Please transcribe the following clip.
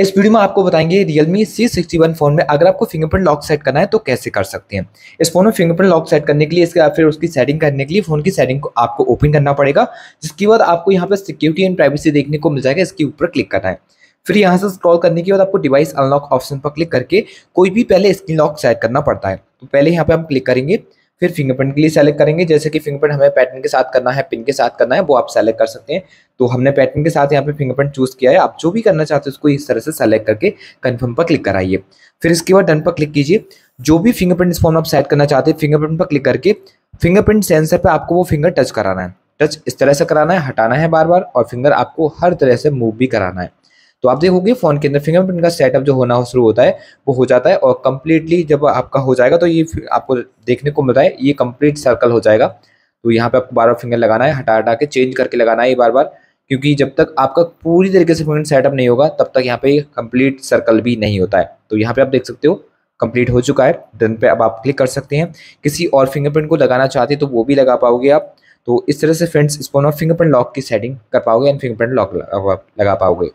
इस वीडियो में आपको बताएंगे Realme C61 फोन में अगर आपको फिंगरप्रिंट लॉक सेट करना है तो कैसे कर सकते हैं इस फोन में फिंगरप्रिंट लॉक सेट करने के लिए इसके फिर उसकी सेटिंग करने के लिए फोन की सेटिंग को आपको ओपन करना पड़ेगा जिसके बाद आपको यहाँ पर सिक्योरिटी एंड प्राइवेसी देखने को मिल जाएगा इसके ऊपर क्लिक करना है फिर यहाँ से स्क्रॉल करने के बाद आपको डिवाइस अनलॉक ऑप्शन पर क्लिक करके कोई भी पहले स्क्रीन लॉक सेट करना पड़ता है तो पहले यहाँ पे हम क्लिक करेंगे फिर फिंगरप्रिंट के लिए सेलेक्ट करेंगे जैसे कि फिंगरप्रिंट हमें पैटर्न के साथ करना है पिन के साथ करना है वो आप सेलेक्ट कर सकते हैं तो हमने पैटर्न के साथ यहाँ पे फिंगरप्रिंट चूज किया है आप जो भी करना चाहते हैं उसको इस तरह से सेलेक्ट करके कन्फर्म पर क्लिक कराइए फिर इसके बाद डन पर क्लिक कीजिए जो भी फिंगरप्रिंट इस फॉर्म आप सेट करना चाहते हैं फिंगरप्रिंट पर क्लिक करके फिंगरप्रिंट सेंसर पर आपको वो फिंगर टच कराना है टच इस तरह से कराना है हटाना है बार बार और फिंगर आपको हर तरह से मूव भी कराना है तो आप देखोगे फ़ोन के अंदर फिंगरप्रिंट का सेटअप जो होना शुरू होता है वो हो जाता है और कम्प्लीटली जब आपका हो जाएगा तो ये आपको देखने को मिलता है ये कम्प्लीट सर्कल हो जाएगा तो यहाँ पर आपको बार बार फिंगर लगाना है हटा हटा के चेंज करके लगाना है ये बार बार क्योंकि जब तक आपका पूरी तरीके से फिंगरप्रिंट सेटअप नहीं होगा तब तक यहाँ पे कंप्लीट सर्कल भी नहीं होता है तो यहाँ पे आप देख सकते हो कम्प्लीट हो चुका है डन पे अब आप क्लिक कर सकते हैं किसी और फिंगरप्रिंट को लगाना चाहते हैं तो वो भी लगा पाओगे आप तो इस तरह से फ्रेंड्स स्पोन और फिंगरप्रिंट लॉक की सेटिंग कर पाओगे एंड फिंगरप्रिंट लॉक लगा पाओगे